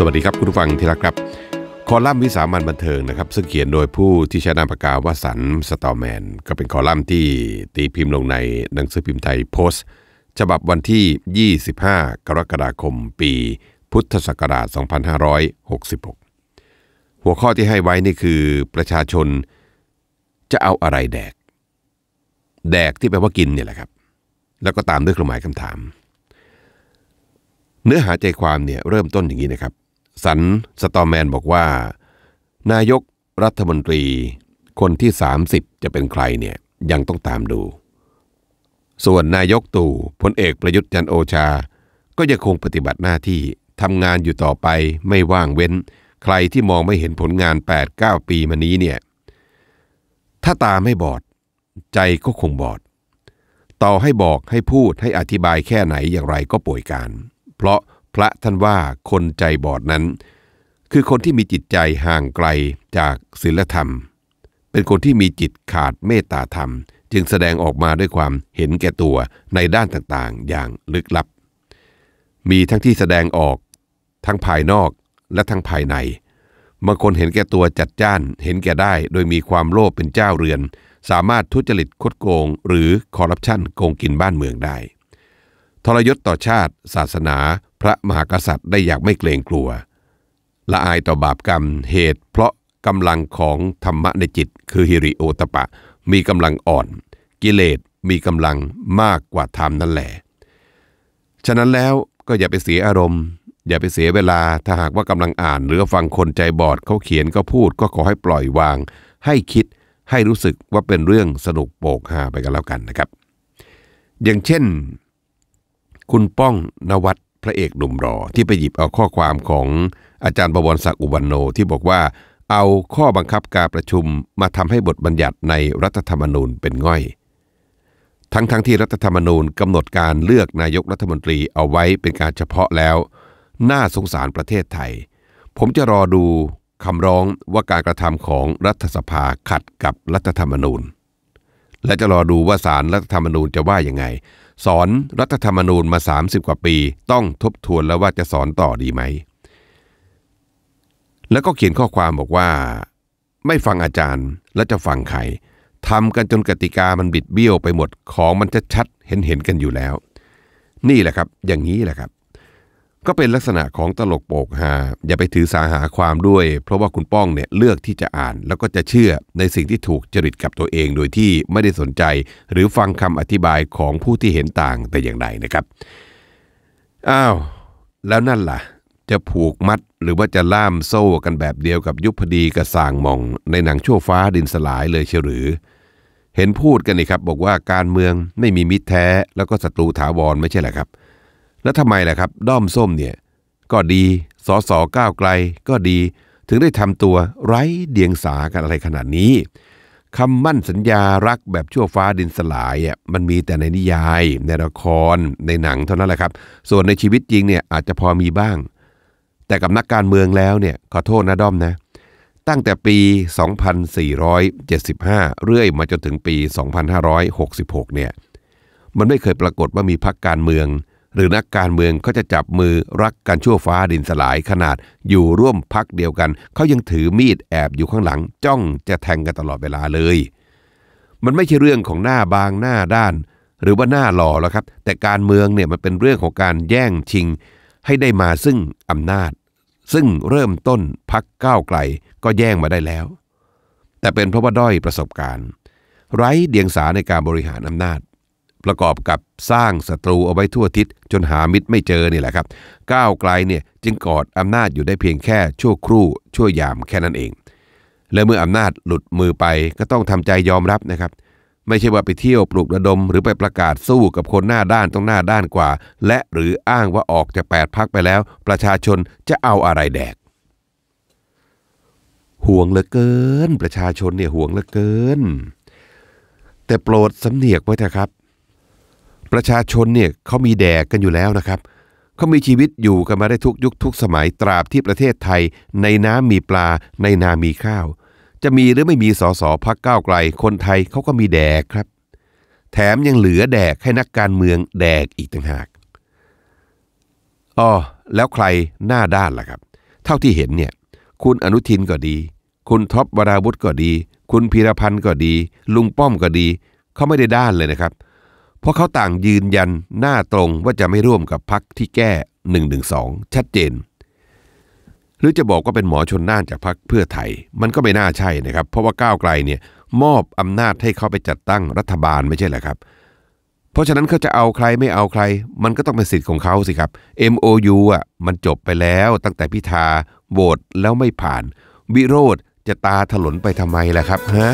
สวัสดีครับ คุณฟังที่รักครับ คอลัมน์วิสามันบันเทิงนะครับ ซึ่งเขียนโดยผู้ที่ใช้นามปากกาวสันสตอแมน ก็เป็นคอลัมน์ที่ตีพิมพ์ลงในหนังสือพิมพ์ไทยโพสต์ ฉบับวันที่ 25 กรกฎาคมปีพุทธศักราช2566 หัวข้อที่ให้ไว้นี่คือประชาชนจะเอาอะไรแดก แดกที่แปลว่ากินเนี่ยแหละครับแล้วก็ตามด้วยเครื่องหมายคำถาม เนื้อหาใจความเนี่ยเริ่มต้นอย่างนี้นะครับสันสตอแมนบอกว่า นายกรัฐมนตรีคนที่ 30 จะเป็นใครเนี่ยยังต้องตามดู ส่วนนายกตู่พลเอกประยุทธ์จันโอชา ก็ยังคงปฏิบัติหน้าที่ทำงานอยู่ต่อไปไม่ว่างเว้น ใครที่มองไม่เห็นผลงาน 8-9 ปีมานี้เนี่ยถ้าตาไม่บอด ใจก็คงบอด ต่อให้บอกให้พูดให้อธิบายแค่ไหนอย่างไรก็ป่วยการเพราะพระท่านว่าคนใจบอดนั้น คือคนที่มีจิตใจห่างไกลจากศีลธรรม เป็นคนที่มีจิตขาดเมตตาธรรมจึงแสดงออกมาด้วยความเห็นแก่ตัวในด้านต่างๆ อย่างลึกลับ มีทั้งที่แสดงออกทั้งภายนอกและทั้งภายในบางคนเห็นแก่ตัวจัดจ้านเห็นแก่ได้ โดยมีความโลภเป็นเจ้าเรือน สามารถทุจริตคดโกง หรือคอร์รัปชันโกงกินบ้านเมืองได้ ทรยศต่อชาติศาสนาพระมหากษัตริย์ได้อย่างไม่เกรงกลัว ละอายต่อบาปกรรมเหตุ เพราะกำลังของธรรมะในจิตคือฮิริโอตปะ มีกำลังอ่อน กิเลสมีกำลังมากกว่าธรรมนั่นแหละ ฉะนั้นแล้วก็อย่าไปเสียอารมณ์ อย่าไปเสียเวลาถ้าหากว่ากำลังอ่าน หรือฟังคนใจบอดเขาเขียนก็พูด ก็ขอให้ปล่อยวาง ให้คิดให้รู้สึกว่าเป็นเรื่องสนุกโปกฮาไปกันแล้วกันนะครับ อย่างเช่น คุณป้องนวัดพระเอกหนุ่มรอที่ไปหยิบเอาข้อความของอาจารย์ประวรศักดิ์อุบันโนที่บอกว่า เอาข้อบังคับการประชุมมาทำให้บทบัญญัติในรัฐธรรมนูญเป็นง่อย ทั้งๆทที่รัฐธรรมนูญกำหนดการเลือกนายกรัฐมนตรีเอาไว้เป็นการเฉพาะแล้ว น่าสงสารประเทศไทย ผมจะรอดูคำร้องว่าการกระทำของรัฐสภาขัดกับรัฐธรรมนูญและจะรอดูว่าสารรัฐธรรมนูญจะว่ายังไง สอนรัฐธรรมนูญมา 30 กว่าปี ต้องทบทวนแล้วว่าจะสอนต่อดีไหม แล้วก็เขียนข้อความบอกว่า ไม่ฟังอาจารย์ และจะฟังใครทำกันจนกติกามันบิดเบี้ยวไปหมดของมันจะชัดเห็นเห็นกันอยู่แล้ว นี่แหละครับอย่างนี้แหละครับก็เป็นลักษณะของตลกโปกฮาอย่าไปถือสาหาความด้วย เพราะว่าคุณป้องเนี่ยเลือกที่จะอ่านแล้วก็จะเชื่อในสิ่งที่ถูกจริตกับตัวเองโดยที่ไม่ได้สนใจ หรือฟังคำอธิบายของผู้ที่เห็นต่างแต่อย่างใดนะครับ อ้าว แล้วนั่นล่ะ จะผูกมัดหรือว่าจะล่ามโซ่กันแบบเดียวกับยุพดีกับสางมอง ในหนังชั่วฟ้าดินสลายเลยเชียหรือ เห็นพูดกันนี่ครับ บอกว่าการเมืองไม่มีมิตรแท้ แล้วก็ศัตรูถาวรไม่ใช่หรอครับแล้วทำไมล่ะครับด้อมส้มเนี่ยก็ดีสอสอก้าวไกลก็ดีถึงได้ทำตัวไร้เดียงสากันอะไรขนาดนี้คำมั่นสัญญารักแบบชั่วฟ้าดินสลายอ่ะมันมีแต่ในนิยาย ในละครในหนังเท่านั้นแหละครับส่วนในชีวิตจริงเนี่ยอาจจะพอมีบ้าง แต่กับนักการเมืองแล้วเนี่ยขอโทษนะด้อมนะตั้งแต่ปี 2475 เรื่อยมาจนถึงปี 2566เนี่ยมันไม่เคยปรากฏว่ามีพรรคการเมืองหรือนักการเมืองเขาจะจับมือรักกันชั่วฟ้าดินสลายขนาดอยู่ร่วมพักเดียวกันเขายังถือมีดแอบอยู่ข้างหลัง จ้องจะแทงกันตลอดเวลาเลย มันไม่ใช่เรื่องของหน้าบางหน้าด้านหรือว่าหน้าหล่อแล้วครับ แต่การเมืองเนี่ยมันเป็นเรื่องของการแย่งชิง ให้ได้มาซึ่งอำนาจ ซึ่งเริ่มต้นพักก้าวไกล ก็แย่งมาได้แล้ว แต่เป็นเพราะว่าด้อยประสบการณ์ ไร้เดียงสาในการบริหารอำนาจประกอบกับสร้างศัตรูเอาไว้ทั่วทิศจนหามิตรไม่เจอนี่แหละครับก้าวไกลเนี่ยจึงกอดอำนาจอยู่ได้เพียงแค่ชั่วครู่ชั่วยามแค่นั้นเองและเมื่ออำนาจหลุดมือไปก็ต้องทำใจยอมรับนะครับ ไม่ใช่ว่าไปเที่ยวปลุกระดมหรือไปประกาศสู้กับคนหน้าด้านต้องหน้าด้านกว่า และหรืออ้างว่าออกจากแปดพักไปแล้วประชาชนจะเอาอะไรแดกห่วงเหลือเกิน ประชาชนเนี่ยห่วงเหลือเกิน แต่โปรดสำเนียกไว้เถอะครับประชาชนเนี่ยเขามีแดกกันอยู่แล้วนะครับเขามีชีวิตอยู่กันมาได้ทุกยุคทุกสมัยตราบที่ประเทศไทย ในน้ำมีปลาในนามีข้าวจะมีหรือไม่มีสสพักก้าวไกลคนไทยเขาก็มีแดกครับ แถมยังเหลือแดกให้นักการเมืองแดกอีกต่างหากอ๋อแล้วใครหน้าด้านล่ะครับ เท่าที่เห็นเนี่ยคุณอนุทินก็ดี คุณท็อปวราวุธก็ดี คุณพีรพันธ์ก็ดีลุงป้อมก็ดีเขาไม่ได้ด้านเลยนะครับเเพราะเขาต่างยืนยันหน้าตรงว่าจะไม่ร่วมกับพักที่แก้1นึชัดเจน หรือจะบอกว่าเป็นหมอชนน่านจากพักเพื่อไทยมันก็ไม่น่าใช่นะครับ เพราะว่าก้าวไกลเนี่ยมอบอำนาจให้เขาไปจัดตั้งรัฐบาลไม่ใช่เหรอครับ เพราะฉะนั้นเขาจะเอาใครไม่เอาใคร มันก็ต้องเป็นสิทธิ์ของเขาสิครับ MOU อ่ะมันจบไปแล้วตั้งแต่พิธาโหวตแล้วไม่ผ่าน วิโรธจะตาถลนไปทำไมล่ะครับฮะ